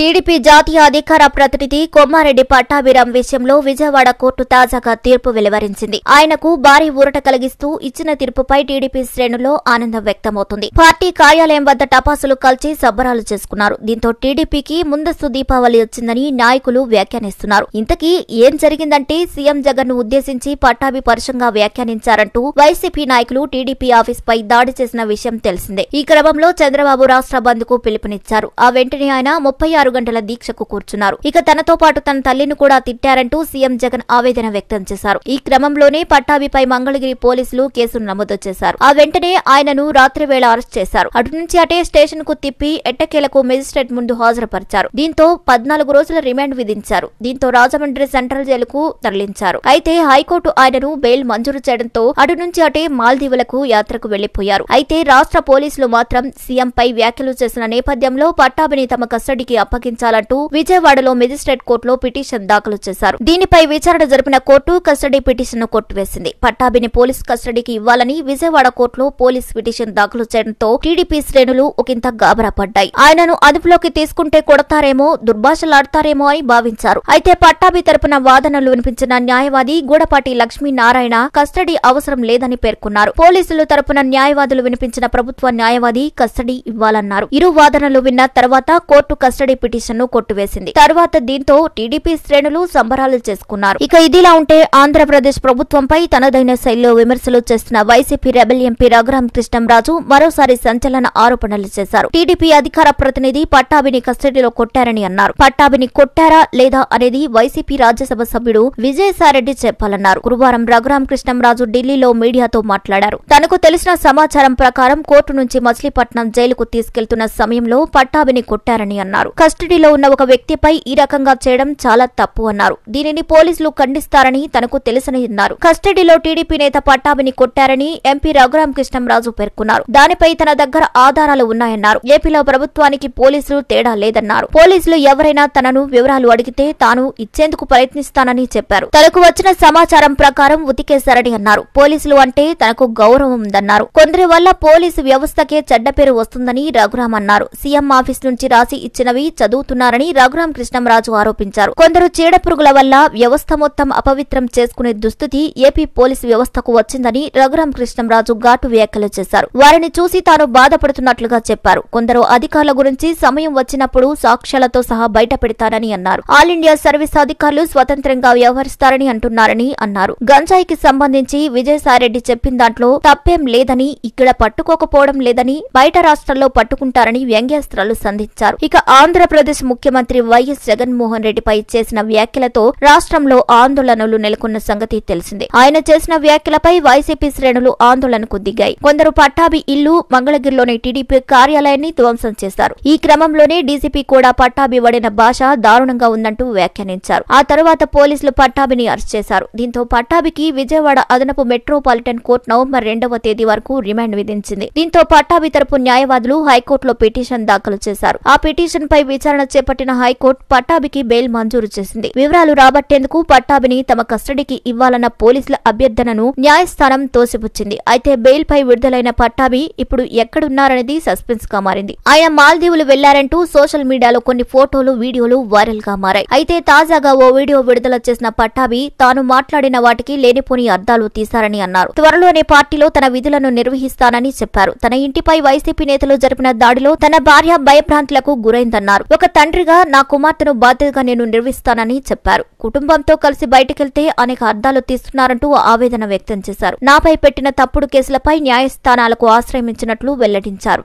TDP జాతీయ అధికార ప్రతినిధి కొమ్మారెడ్డి పట్టాభిరాం విషయంలో విజయవాడ కోర్టు తాజాగా తీర్పు వెలువరించింది ఆయనకు భారీ ఊరట కలిగిస్తూ ఇచ్చిన తీర్పుపై టీడీపీ శ్రేణుల్లో ఆనందం వ్యక్తమవుతుంది పార్టీ కార్యాలయం వద్ద టపాసులు కలిసి సబ్బరాలు చేసుకున్నారు దీంతో టీడీపీకి ముందస్తు దీపావళి వచ్చిందని నాయకులు వ్యాఖ్యానిస్తున్నారు ఇంతకీ ఏం జరిగిందంటే సీఎం జగన్ ను ఉద్దేశించి పట్టాభి పరుషంగా వ్యాఖ్యానించారంటూ వైసీపీ నాయకులు టీడీపీ ఆఫీస్పై దాడి చేసిన విషయం తెలిసిందే ఈ క్రమంలో చంద్రబాబు రాష్ట్ర బంద్ కు పిలుపునిచ్చారు ఆ వెంటనే ఆయన ముప్పై ఆరు ఆరు గంటల దీక్షకు కూర్చున్నారు ఇక తనతో పాటు తన తల్లిని కూడా తిట్టారంటూ సీఎం జగన్ ఆవేదన వ్యక్తం చేశారు ఈ క్రమంలోనే పట్టాభిపై మంగళగిరి పోలీసులు కేసును నమోదు చేశారు ఆ వెంటనే ఆయనను రాత్రి వేళ అరెస్ట్ చేశారు అటు నుంచి అటే స్టేషన్ కు తిప్పి ఎట్టకేలకు మెజిస్ట్రేట్ ముందు హాజరుపరిచారు దీంతో పద్నాలుగు రోజుల రిమాండ్ విధించారు దీంతో రాజమండ్రి సెంట్రల్ జైలుకు తరలించారు అయితే హైకోర్టు ఆయనను బెయిల్ మంజూరు చేయడంతో అటు నుంచి అటే మాల్దీవులకు యాత్రకు వెళ్లిపోయారు అయితే రాష్ట్ర పోలీసులు మాత్రం సీఎంపై వ్యాఖ్యలు చేసిన నేపథ్యంలో పట్టాభిని తమ కస్టడీకి అప్పగించారు అప్పగించాలంటూ విజయవాడలో మెజిస్ట్రేట్ కోర్టులో పిటిషన్ దాఖలు చేశారు దీనిపై విచారణ జరిపిన కోర్టు కస్టడీ పిటిషన్ను కొట్టివేసింది పట్టాభిని పోలీస్ కస్టడీకి ఇవ్వాలని విజయవాడ కోర్టులో పోలీస్ పిటిషన్ దాఖలు చేయడంతో టీడీపీ శ్రేణులు ఒకంత గాబరా పడ్డాయి ఆయనను అదుపులోకి తీసుకుంటే కొడతారేమో దుర్భాషలాడతారేమో అని భావించారు అయితే పట్టాభి తరపున వాదనలు వినిపించిన న్యాయవాది గూడపాటి లక్ష్మీనారాయణ కస్టడీ అవసరం లేదని పేర్కొన్నారు పోలీసులు తరపున న్యాయవాదులు వినిపించిన ప్రభుత్వ న్యాయవాది కస్టడీ ఇవ్వాలన్నారు ఇరు వాదనలు విన్న తర్వాత కోర్టు కస్టడీ పిటిషన్ను కొట్టువేసింది తర్వాత దీంతో టీడీపీ శ్రేణులు సంబరాలు చేసుకున్నారు ఇక ఇదిలా ఉంటే ఆంధ్రప్రదేశ్ ప్రభుత్వంపై తనదైన శైలిలో విమర్శలు చేస్తున్న వైసీపీ రెబల్ ఎంపీ రఘురాం కృష్ణంరాజు మరోసారి సంచలన ఆరోపణలు చేశారు టీడీపీ అధికార ప్రతినిధి పట్టాభిని కస్టడీలో కొట్టారని అన్నారు పట్టాభిని కొట్టారా లేదా అనేది వైసీపీ రాజ్యసభ సభ్యుడు విజయసాయిరెడ్డి చెప్పాలన్నారు గురువారం రఘురాం కృష్ణంరాజు ఢిల్లీలో మీడియాతో మాట్లాడారు తనకు తెలిసిన సమాచారం ప్రకారం కోర్టు నుంచి మచిలీపట్నం జైలుకు తీసుకెళ్తున్న సమయంలో పట్టాభిని కొట్టారని అన్నారు కస్టడీలో ఉన్న ఒక వ్యక్తిపై ఈ రకంగా చేయడం చాలా తప్పు అన్నారు దీనిని పోలీసులు ఖండిస్తారని తనకు తెలుసని అన్నారు కస్టడీలో టీడీపీ నేత పట్టాభిని కొట్టారని ఎంపీ రఘురామ కృష్ణంరాజు పేర్కొన్నారు దానిపై తన దగ్గర ఆధారాలు ఉన్నాయన్నారు ఏపీలో ప్రభుత్వానికి పోలీసులు తేడా లేదన్నారు పోలీసులు ఎవరైనా తనను వివరాలు అడిగితే తాను ఇచ్చేందుకు ప్రయత్నిస్తానని చెప్పారు తనకు వచ్చిన సమాచారం ప్రకారం ఉతికేశారని అన్నారు పోలీసులు అంటే తనకు గౌరవం ఉందన్నారు కొందరి వల్ల పోలీసు వ్యవస్థకే చెడ్డ పేరు వస్తుందని రఘురామ్ అన్నారు సీఎం ఆఫీస్ నుంచి రాసి ఇచ్చినవి చదువుతున్నారని రఘురాం కృష్ణంరాజు ఆరోపించారు కొందరు చీడపురుగుల వల్ల వ్యవస్థ మొత్తం అపవిత్రం చేసుకునే దుస్థితి ఏపీ పోలీసు వ్యవస్థకు వచ్చిందని రఘురాం కృష్ణంరాజు ఘాటు వ్యాఖ్యలు చేశారు వారిని చూసి తాను బాధపడుతున్నట్లుగా చెప్పారు కొందరు అధికారుల గురించి సమయం వచ్చినప్పుడు సాక్ష్యాలతో సహా బయట పెడతానని అన్నారు ఆల్ ఇండియా సర్వీస్ అధికారులు స్వతంత్రంగా వ్యవహరిస్తారని అంటున్నారని అన్నారు గంజాయికి సంబంధించి విజయసాయిరెడ్డి చెప్పిన దాంట్లో తప్పేం లేదని ఇక్కడ పట్టుకోకపోవడం లేదని బయట రాష్ట్రాల్లో పట్టుకుంటారని వ్యంగ్యాస్త్రాలు సంధించారు ఇక ఆంధ్ర ఆంధ్రప్రదేశ్ ముఖ్యమంత్రి వైఎస్ జగన్మోహన్ రెడ్డిపై చేసిన వ్యాఖ్యలతో రాష్ట్రంలో ఆందోళనలు నెలకొన్న సంగతి తెలిసిందే ఆయన చేసిన వ్యాఖ్యలపై వైసీపీ శ్రేణులు ఆందోళనకు దిగాయి కొందరు పట్టాభి ఇల్లు మంగళగిరిలోని టీడీపీ కార్యాలయాన్ని ధ్వంసం చేశారు ఈ క్రమంలోనే డీసీపీ కూడా పట్టాభి వడిన భాష దారుణంగా ఉందంటూ వ్యాఖ్యానించారు ఆ తర్వాత పోలీసులు పట్టాభిని అరెస్ట్ చేశారు దీంతో పట్టాభికి విజయవాడ అదనపు మెట్రోపాలిటన్ కోర్టు నవంబర్ రెండవ తేదీ వరకు రిమాండ్ విధించింది దీంతో పట్టాభి తరపు న్యాయవాదులు హైకోర్టులో పిటిషన్ దాఖలు చేశారు ఆ పిటిషన్ పై విచారణ చేపట్టిన హైకోర్టు పట్టాభికి బెయిల్ మంజూరు చేసింది వివరాలు రాబట్టేందుకు పట్టాభిని తమ కస్టడీకి ఇవ్వాలన్న పోలీసుల అభ్యర్థనను న్యాయస్థానం తోసిపుచ్చింది అయితే బెయిల్ పై విడుదలైన పట్టాభి ఇప్పుడు ఎక్కడున్నారనేది సస్పెన్స్ గా మారింది ఆయన మాల్దీవులు వెళ్లారంటూ సోషల్ మీడియాలో కొన్ని ఫోటోలు వీడియోలు వైరల్ గా మారాయి అయితే తాజాగా ఓ వీడియో విడుదల చేసిన పట్టాభి తాను మాట్లాడిన వాటికి లేనిపోని అర్థాలు తీశారని అన్నారు త్వరలోనే పార్టీలో తన విధులను నిర్వహిస్తానని చెప్పారు తన ఇంటిపై వైసీపీ నేతలు జరిపిన దాడిలో తన భార్య భయభ్రాంతులకు గురైందన్నారు ఒక తండ్రిగా నా కుమార్తెను బాధ్యతగా నేను నిర్వహిస్తానని చెప్పారు కుటుంబంతో కలిసి బయటకెళ్తే అనేక అర్థాలు తీస్తున్నారంటూ ఆవేదన వ్యక్తం చేశారు నాపై పెట్టిన తప్పుడు కేసులపై న్యాయస్థానాలకు ఆశ్రయించినట్లు వెల్లడించారు